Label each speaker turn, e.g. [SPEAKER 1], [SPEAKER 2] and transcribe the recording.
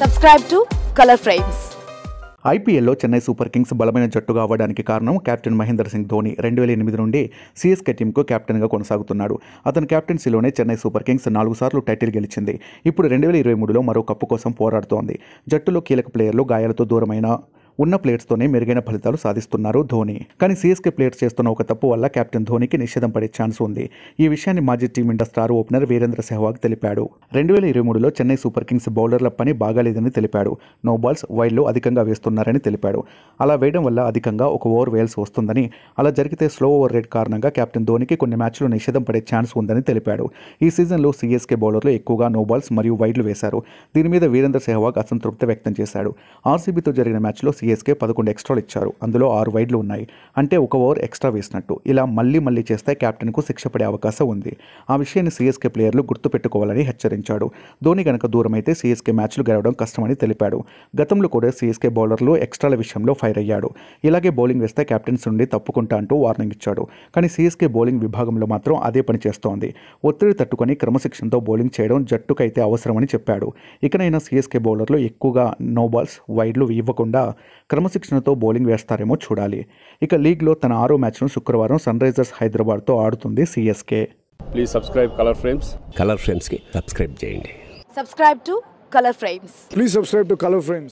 [SPEAKER 1] subscribe to colour frames ఐపీఎల్లో Chennai super Kings బలమైన జట్టుగా అవ్వడానికి కారణం కెప్టెన్ మహేందర్ సింగ్ ధోని రెండు వేల ఎనిమిది నుండి సిఎస్కే టీంకు కెప్టెన్గా కొనసాగుతున్నాడు అతని కెప్టెన్సీలోనే చెన్నై సూపర్ కింగ్స్ నాలుగు సార్లు టైటిల్ గెలిచింది ఇప్పుడు రెండు వేల ఇరవై మూడులో మరో కప్పు కోసం పోరాడుతోంది జట్టులో కీలక ప్లేయర్లు గాయాలతో దూరమైన ఉన్న ప్లేట్స్తోనే మెరుగైన ఫలితాలు సాధిస్తున్నారు ధోని కానీ సీఎస్కే ప్లేయర్స్ చేస్తున్న ఒక తప్పు వల్ల కెప్టెన్ ధోనికి నిషేధం పడే ఛాన్స్ ఉంది ఈ విషయాన్ని మాజీ team India star opener Virender Sehwag తెలిపాడు రెండు వేల ఇరవై మూడులో చెన్నై సూపర్ కింగ్స్ బౌలర్ల పని బాగాలేదని తెలిపాడు నో బాల్స్ వైడ్లో అధికంగా వేస్తున్నారని తెలిపాడు అలా వేయడం వల్ల అధికంగా ఒక ఓవర్ వేయాల్సి వస్తుందని అలా జరిగితే స్లో ఓవర్ రేట్ కారణంగా కెప్టెన్ ధోనికి కొన్ని మ్యాచ్లు నిషేధం పడే ఛాన్స్ ఉందని తెలిపాడు ఈ సీజన్లో సీఎస్కే బౌలర్లు ఎక్కువగా నో బాల్స్ మరియు వైడ్లు వేశారు దీని మీద వీరేంద్ర సెహ్వాగ్ అసంతృప్తి వ్యక్తం చేశాడు ఆర్సీబీతో జరిగిన మ్యాచ్లో సిఎస్కే పదకొండు ఎక్స్ట్రాలు ఇచ్చారు అందులో ఆరు వైడ్లు ఉన్నాయి అంటే ఒక ఓవర్ ఎక్స్ట్రా వేసినట్టు ఇలా మళ్ళీ మళ్ళీ చేస్తే కెప్టెన్కు శిక్ష పడే అవకాశం ఉంది ఆ విషయాన్ని సిఎస్కే ప్లేయర్లు గుర్తుపెట్టుకోవాలని హెచ్చరించాడు ధోని గనక దూరమైతే సిఎస్కే మ్యాచ్లు గెలవడం కష్టమని తెలిపాడు గతంలో కూడా సిఎస్కే బౌలర్లు ఎక్స్ట్రాల విషయంలో ఫైర్ అయ్యాడు ఇలాగే బౌలింగ్ వేస్తే కెప్టెన్స్ నుండి తప్పుకుంటా అంటూ వార్నింగ్ ఇచ్చాడు కానీ సిఎస్కే బౌలింగ్ విభాగంలో మాత్రం అదే పని చేస్తోంది ఒత్తిడి తట్టుకొని క్రమశిక్షణతో బౌలింగ్ చేయడం జట్టుకైతే అవసరమని చెప్పాడు ఇకనైనా సిఎస్కే బౌలర్లు ఎక్కువగా నో బాల్స్ వైడ్లు ఇవ్వకుండా క్రమశిక్షణతో బౌలింగ్ వేస్తారేమో చూడాలి ఇక లీగ్లో తన ఆరో మ్యాచ్ను శుక్రవారం సన్ రైజర్స్ హైదరాబాద్తో ఆడుతుంది CSK please subscribe colour frames colour ఫ్రేమ్స్కి సబ్స్క్రైబ్ చేయండి subscribe to colour frames please subscribe to colour frames